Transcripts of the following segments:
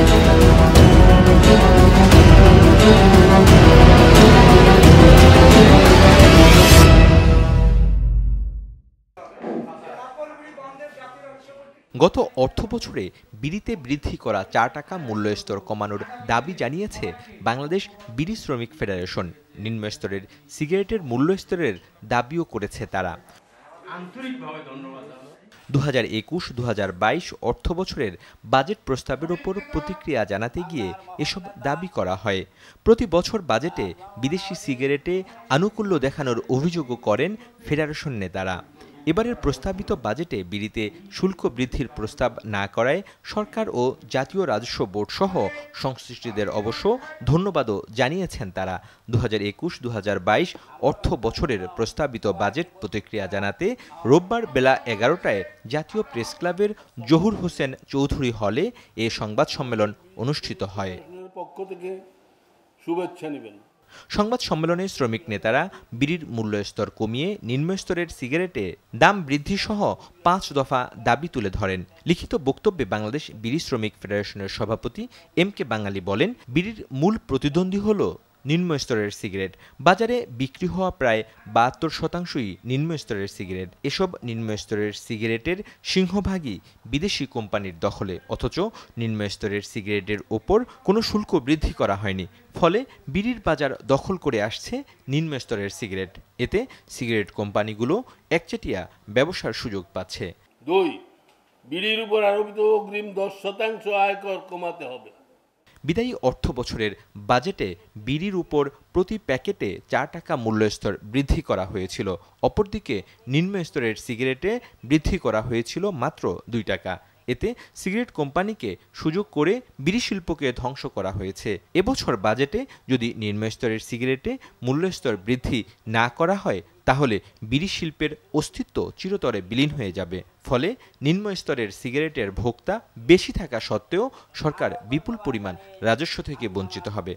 গত অর্থ বছরে বিড়িতে বৃদ্ধি করা চার টাকা মূল্য স্তর কমানোর দাবি জানিয়েছে বাংলাদেশ বিড়ি শ্রমিক ফেডারেশন নিম্নস্তরের সিগারেটের মূল্য স্তরের দাবিও করেছে তারা আন্তরিকভাবে ধন্যবাদ দু হাজার একুশ দু হাজার বাইশ অর্থ বছরের বাজেট প্রস্তাবের ওপর প্রতিক্রিয়া জানাতে গিয়ে এসব দাবি করা হয় প্রতি বছর বাজেটে বিদেশি সিগারেটে আনুকূল্য দেখানোর অভিযোগও করেন ফেডারেশন নেতারা এবারের প্রস্তাবিত বাজেটে বিড়িতে শুল্ক বৃদ্ধির প্রস্তাব না করায় সরকার ও জাতীয় রাজস্ব বোর্ড সহ সংশ্লিষ্টদের অবশ্য ধন্যবাদও জানিয়েছেন তারা দু হাজার একুশ দু অর্থ বছরের প্রস্তাবিত বাজেট প্রতিক্রিয়া জানাতে রোববার বেলা এগারোটায় জাতীয় প্রেস ক্লাবের জহুর হোসেন চৌধুরী হলে এ সংবাদ সম্মেলন অনুষ্ঠিত হয় পক্ষ থেকে শুভেচ্ছা নেবেন সংবাদ সম্মেলনে শ্রমিক নেতারা বিড়ির মূল্যস্তর কমিয়ে নিম্নস্তরের সিগারেটে দাম বৃদ্ধিসহ পাঁচ দফা দাবি তুলে ধরেন লিখিত বক্তব্যে বাংলাদেশ বিড়ি শ্রমিক ফেডারেশনের সভাপতি এম কে বাঙালি বলেন বিড়ির মূল প্রতিদ্বন্দ্বী হল নিম্নস্তরের সিগারেট বাজারে বিক্রি হওয়া প্রায় বাহাত্তর শতাংশই নিম্নস্তরের সিগারেট এসব নিম্নস্তরের সিগারেটের সিংহভাগই বিদেশি কোম্পানির দখলে অথচ নিম্নস্তরের সিগারেটের ওপর কোনো শুল্ক বৃদ্ধি করা হয়নি ফলে বিড়ির বাজার দখল করে আসছে নিম্নস্তরের সিগারেট এতে সিগারেট কোম্পানিগুলো একচেটিয়া ব্যবসার সুযোগ পাচ্ছে দুই বিড়ির উপর আরোপিত অগ্রিম দশ শতাংশ আয়কর কমাতে হবে বিদায়ী অর্থ বছরের বাজেটে বিড়ির উপর প্রতি প্যাকেটে চার টাকা মূল্যস্তর বৃদ্ধি করা হয়েছিল অপরদিকে নিম্ন স্তরের সিগারেটে বৃদ্ধি করা হয়েছিল মাত্র দুই টাকা এতে সিগারেট কোম্পানিকে সুযোগ করে বিড়ি শিল্পকে ধ্বংস করা হয়েছে এবছর বাজেটে যদি নিম্নস্তরের সিগারেটে মূল্যস্তর বৃদ্ধি না করা হয় তাহলে বিড়ি শিল্পের অস্তিত্ব চিরতরে বিলীন হয়ে যাবে ফলে নিম্ন স্তরের সিগারেটের ভোক্তা বেশি থাকা সত্ত্বেও সরকার বিপুল পরিমাণ রাজস্ব থেকে বঞ্চিত হবে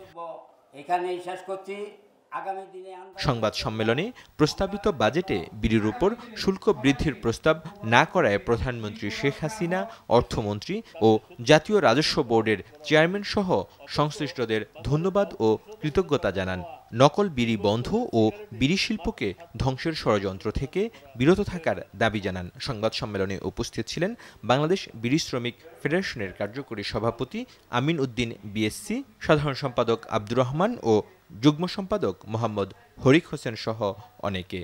সংবাদ সম্মেলনে প্রস্তাবিত বাজেটে বিড়ির উপর শুল্ক বৃদ্ধির প্রস্তাব না করায় প্রধানমন্ত্রী শেখ হাসিনা অর্থমন্ত্রী ও জাতীয় রাজস্ব বোর্ডের চেয়ারম্যান সহ সংশ্লিষ্টদের ধন্যবাদ ও কৃতজ্ঞতা জানান নকল বিড়ি বন্ধ ও বিড়ি শিল্পকে ধ্বংসের ষড়যন্ত্র থেকে বিরত থাকার দাবি জানান সংবাদ সম্মেলনে উপস্থিত ছিলেন বাংলাদেশ বিড়ি শ্রমিক ফেডারেশনের কার্যকরী সভাপতি আমিন উদ্দিন বিএসসি সাধারণ সম্পাদক আব্দুর রহমান ও যুগ্ম সম্পাদক মোহাম্মদ হরিক হোসেন সহ অনেকে